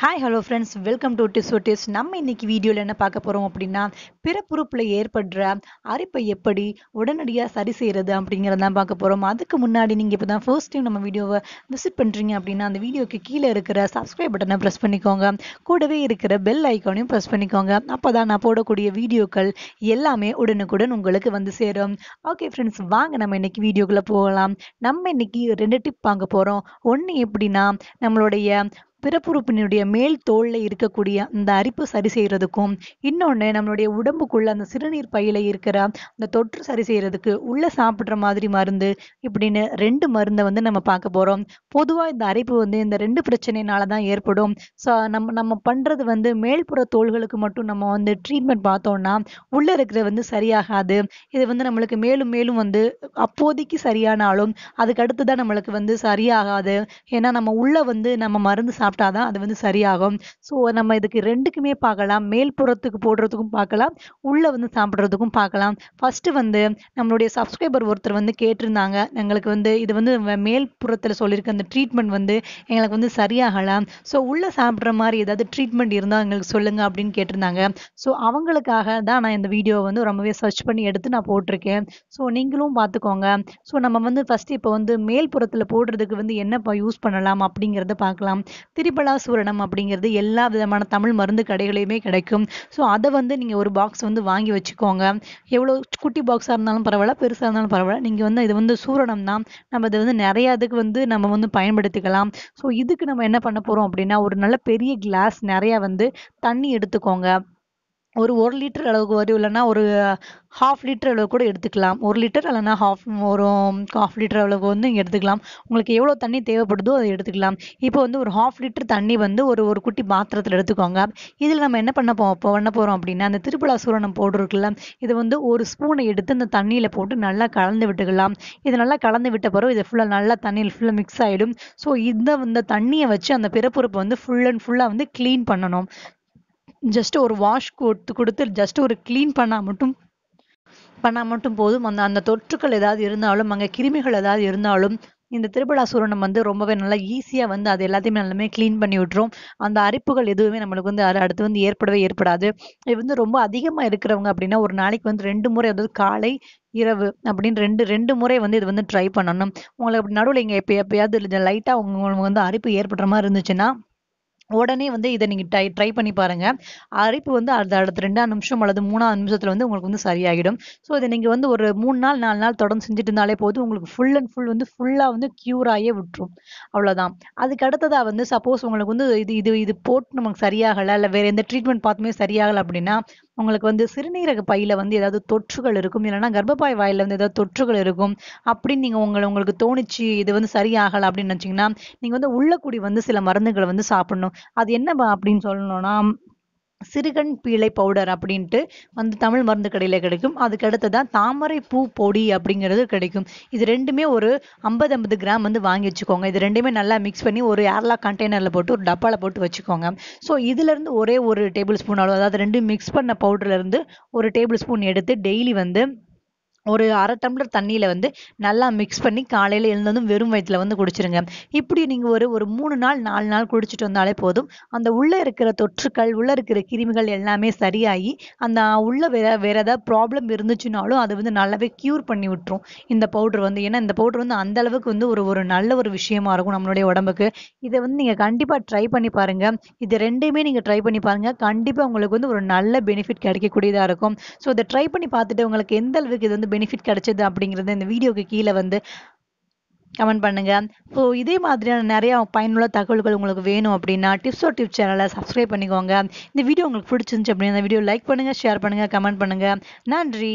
hi hello friends welcome to டிஸ் ஓ டிஸ் நம்ம இன்னைக்கு வீடியோவில் என்ன பார்க்க போகிறோம் அப்படின்னா பிறப்புறுப்பில் ஏற்படுற அரிப்பை எப்படி உடனடியாக சரி செய்கிறது அப்படிங்கிறதான் தான் பார்க்க போகிறோம் அதுக்கு முன்னாடி நீங்கள் இப்போ தான் ஃபர்ஸ்ட் டைம் நம்ம வீடியோவை விசிட் பண்ணுறீங்க அப்படின்னா அந்த வீடியோக்கு கீழே இருக்கிற சப்ஸ்கிரைப் பட்டனை ப்ரெஸ் பண்ணிக்கோங்க கூடவே இருக்கிற பெல் ஐக்கானையும் ப்ரெஸ் பண்ணிக்கோங்க அப்போ தான் நான் போடக்கூடிய வீடியோக்கள் எல்லாமே உடனுக்குடன் உங்களுக்கு வந்து சேரும் ஓகே ஃப்ரெண்ட்ஸ் வாங்க நம்ம இன்னைக்கு வீடியோக்குள்ளே போகலாம் நம்ம இன்னைக்கு ரெண்டு டிப் வாங்க போகிறோம் ஒன்று எப்படின்னா நம்மளுடைய பிறப்புறுப்பினுடைய மேல் தோல்ல இருக்கக்கூடிய அந்த அரிப்பு சரி செய்யறதுக்கும் இன்னொன்று நம்மளுடைய உடம்புக்குள்ள அந்த சிறுநீர் பையில இருக்கிற அந்த தொற்று சரி செய்யறதுக்கு உள்ள சாப்பிடுற மாதிரி மருந்து இப்படின்னு ரெண்டு மருந்தை வந்து நம்ம பார்க்க போறோம் பொதுவாக இந்த அரிப்பு வந்து இந்த ரெண்டு பிரச்சனையினால தான் ஏற்படும் ஸோ நம்ம நம்ம பண்றது வந்து மேல்புற தோள்களுக்கு மட்டும் நம்ம வந்து ட்ரீட்மெண்ட் பார்த்தோம்னா உள்ள இருக்கிற வந்து சரியாகாது இது வந்து நம்மளுக்கு மேலும் மேலும் வந்து அப்போதைக்கு சரியானாலும் அதுக்கு அடுத்து தான் நம்மளுக்கு வந்து சரியாகாது ஏன்னா நம்ம உள்ள வந்து நம்ம மருந்து சாப்பிட்டா தான் அது வந்து சரியாகும் ஸோ நம்ம இதுக்கு ரெண்டுக்குமே பார்க்கலாம் மேல்புறத்துக்கு போடுறதுக்கும் பார்க்கலாம் உள்ளே வந்து சாப்பிட்றதுக்கும் பார்க்கலாம் ஃபஸ்ட்டு வந்து நம்மளுடைய சப்ஸ்கிரைபர் ஒருத்தர் வந்து கேட்டிருந்தாங்க எங்களுக்கு வந்து இது வந்து மேல்புறத்தில் சொல்லியிருக்க அந்த ட்ரீட்மெண்ட் வந்து எங்களுக்கு வந்து சரியாகலாம் ஸோ உள்ளே சாப்பிட்ற மாதிரி ஏதாவது ட்ரீட்மெண்ட் இருந்தால் எங்களுக்கு சொல்லுங்கள் அப்படின்னு கேட்டிருந்தாங்க ஸோ அவங்களுக்காக தான் நான் இந்த வீடியோ வந்து ரொம்பவே சர்ச் பண்ணி எடுத்து நான் போட்டிருக்கேன் ஸோ நீங்களும் பார்த்துக்கோங்க ஸோ நம்ம வந்து ஃபஸ்ட்டு இப்போ வந்து மேல்புறத்தில் போடுறதுக்கு வந்து என்ன யூஸ் பண்ணலாம் அப்படிங்கிறத பார்க்கலாம் திரிபலாசூரணம் அப்படிங்கிறது எல்லா விதமான தமிழ் மருந்து கடைகளையுமே கிடைக்கும் ஸோ அதை வந்து நீங்கள் ஒரு பாக்ஸ் வந்து வாங்கி வச்சுக்கோங்க எவ்வளோ குட்டி பாக்ஸாக இருந்தாலும் பரவாயில்ல பெருசாக இருந்தாலும் பரவாயில்ல நீங்கள் வந்து இது வந்து சூரணம் தான் நம்ம இதை வந்து நிறையா இதுக்கு வந்து நம்ம வந்து பயன்படுத்திக்கலாம் ஸோ இதுக்கு நம்ம என்ன பண்ண போகிறோம் அப்படின்னா ஒரு நல்ல பெரிய கிளாஸ் நிறையா வந்து தண்ணி எடுத்துக்கோங்க ஒரு ஒரு லிட்டர் அளவுக்கு வரும் இல்லைன்னா ஒரு ஹாஃப் லிட்டர் அளவு கூட எடுத்துக்கலாம் ஒரு லிட்டர் இல்லைன்னா ஹாஃப் ஒரு ஹாஃப் லிட்டர் அளவுக்கு வந்து இங்கே எடுத்துக்கலாம் உங்களுக்கு எவ்வளோ தண்ணி தேவைப்படுதோ அதை எடுத்துக்கலாம் இப்போ வந்து ஒரு ஹாஃப் லிட்டர் தண்ணி வந்து ஒரு ஒரு குட்டி பாத்திரத்தில் எடுத்துக்கோங்க இதில் நம்ம என்ன பண்ண போ பண்ண போகிறோம் அப்படின்னா அந்த திருப்பலா சூரணம் போடுறதுக்குல்ல இதை வந்து ஒரு ஸ்பூனை எடுத்து அந்த தண்ணியில் போட்டு நல்லா கலந்து விட்டுக்கலாம் இது நல்லா கலந்து விட்ட பிறகு இது ஃபுல்லாக நல்லா தண்ணியில் ஃபுல்லாக மிக்ஸ் ஆகிடும் ஸோ இந்த இந்த தண்ணியை வச்சு அந்த பிறப்புறுப்பை வந்து ஃபுல் அண்ட் ஃபுல்லாக வந்து க்ளீன் பண்ணணும் ஜஸ்ட் ஒரு வாஷ் கொடுத்து கொடுத்து ஜஸ்ட் ஒரு க்ளீன் பண்ணால் மட்டும் பண்ணால் மட்டும் போதும் அந்த அந்த தொற்றுக்கள் ஏதாவது இருந்தாலும் அங்கே கிருமிகள் ஏதாவது இருந்தாலும் இந்த திருவிழா சூரணம் வந்து ரொம்பவே நல்லா ஈஸியாக வந்து அது எல்லாத்தையுமே எல்லாமே க்ளீன் பண்ணி விட்டுரும் அந்த அரிப்புகள் எதுவுமே நம்மளுக்கு வந்து அடுத்து வந்து ஏற்படவே ஏற்படாது இது வந்து ரொம்ப அதிகமாக இருக்கிறவங்க அப்படின்னா ஒரு நாளைக்கு வந்து ரெண்டு முறை அதாவது காலை இரவு அப்படின்னு ரெண்டு ரெண்டு முறை வந்து இது வந்து ட்ரை பண்ணணும் உங்களுக்கு அப்படி நடுவில் இங்கே எப்போ எப்பயாவது லைட்டாக உங்களுக்கு வந்து அரிப்பு ஏற்படுற மாதிரி இருந்துச்சுன்னா உடனே வந்து இதை நீங்கள் ட்ரை ட்ரை பண்ணி பாருங்கள் அரைப்பு வந்து அது அடுத்த ரெண்டாவது நிமிஷம் அல்லது மூணாவது நிமிஷத்தில் வந்து உங்களுக்கு வந்து சரியாகிடும் ஸோ இதை நீங்கள் வந்து ஒரு மூணு நாள் நாலு நாள் தொடர்ந்து செஞ்சுட்டு இருந்தாலே போதும் உங்களுக்கு ஃபுல் அண்ட் ஃபுல் வந்து ஃபுல்லாக வந்து க்யூர் ஆகியே விட்டுரும் அவ்வளோதான் அதுக்கு அடுத்ததாக வந்து சப்போஸ் உங்களுக்கு வந்து இது இது இது போட்டு நமக்கு சரியாகலை இல்லை வேறு எந்த ட்ரீட்மெண்ட் பார்த்துமே சரியாகலை அப்படின்னா உங்களுக்கு வந்து சிறுநீரக பையில வந்து ஏதாவது தொற்றுகள் இருக்கும் இல்லைன்னா கர்ப்பப்பாய் வாயில வந்து ஏதாவது தொற்றுகள் இருக்கும் அப்படின்னு நீங்க உங்களை உங்களுக்கு தோணிச்சு இது வந்து சரியாகல அப்படின்னு நினைச்சீங்கன்னா நீங்க வந்து உள்ளக்குடி வந்து சில மருந்துகளை வந்து சாப்பிடணும் அது என்ன அப்படின்னு சொல்லணும்னா சிறுகண் பீளை பவுடர் அப்படின்ட்டு வந்து தமிழ் மருந்து கடையில் கிடைக்கும் அதுக்கு தான் தாமரை பூ பொடி அப்படிங்கிறது கிடைக்கும் இது ரெண்டுமே ஒரு ஐம்பது ஐம்பது கிராம் வந்து வாங்கி வச்சுக்கோங்க இது ரெண்டுமே நல்லா மிக்ஸ் பண்ணி ஒரு ஏர்லா கண்டெய்னரில் போட்டு ஒரு டப்பாவில் போட்டு வச்சுக்கோங்க ஸோ இதுலேருந்து ஒரே ஒரு டேபிள் ஸ்பூன் அளவு அதாவது ரெண்டும் மிக்ஸ் பண்ண பவுடர்லேருந்து ஒரு டேபிள் ஸ்பூன் எடுத்து டெய்லி வந்து ஒரு அரை டம்ளர் தண்ணியில் வந்து நல்லா மிக்ஸ் பண்ணி காலையில் எழுந்ததும் வெறும் வயிற்றில் வந்து குடிச்சிருங்க இப்படி நீங்கள் ஒரு ஒரு மூணு நாள் நாலு நாள் குடிச்சிட்டு வந்தாலே போதும் அந்த உள்ளே இருக்கிற தொற்றுக்கள் உள்ளே இருக்கிற கிருமிகள் எல்லாமே சரியாகி அந்த உள்ளே வேற வேற ஏதாவது ப்ராப்ளம் இருந்துச்சுனாலும் அது வந்து நல்லாவே க்யூர் பண்ணி விட்டுரும் இந்த பவுடர் வந்து ஏன்னா இந்த பவுடர் வந்து அந்த அளவுக்கு வந்து ஒரு ஒரு நல்ல ஒரு விஷயமா இருக்கும் நம்மளுடைய உடம்புக்கு இதை வந்து நீங்கள் கண்டிப்பாக ட்ரை பண்ணி பாருங்கள் இது ரெண்டையுமே நீங்கள் ட்ரை பண்ணி பாருங்கள் கண்டிப்பாக உங்களுக்கு வந்து ஒரு நல்ல பெனிஃபிட் கிடைக்கக்கூடியதாக இருக்கும் ஸோ இதை ட்ரை பண்ணி பார்த்துட்டு உங்களுக்கு எந்த அளவுக்கு இது வந்து பெனிஃபிட் கிடைச்சது அப்படிங்கிறது இந்த வீடியோக்கு கீழே வந்து கமெண்ட் பண்ணுங்க ஸோ இதே மாதிரியான நிறைய பயனுள்ள தகவல்கள் உங்களுக்கு வேணும் அப்படின்னா டிப்ஸ் ஓ டிப்ஸ் சேனலை சப்ஸ்கிரைப் பண்ணிக்கோங்க இந்த வீடியோ உங்களுக்கு பிடிச்சிருந்துச்சு அப்படின்னா இந்த வீடியோ லைக் பண்ணுங்க ஷேர் பண்ணுங்க கமெண்ட் பண்ணுங்க நன்றி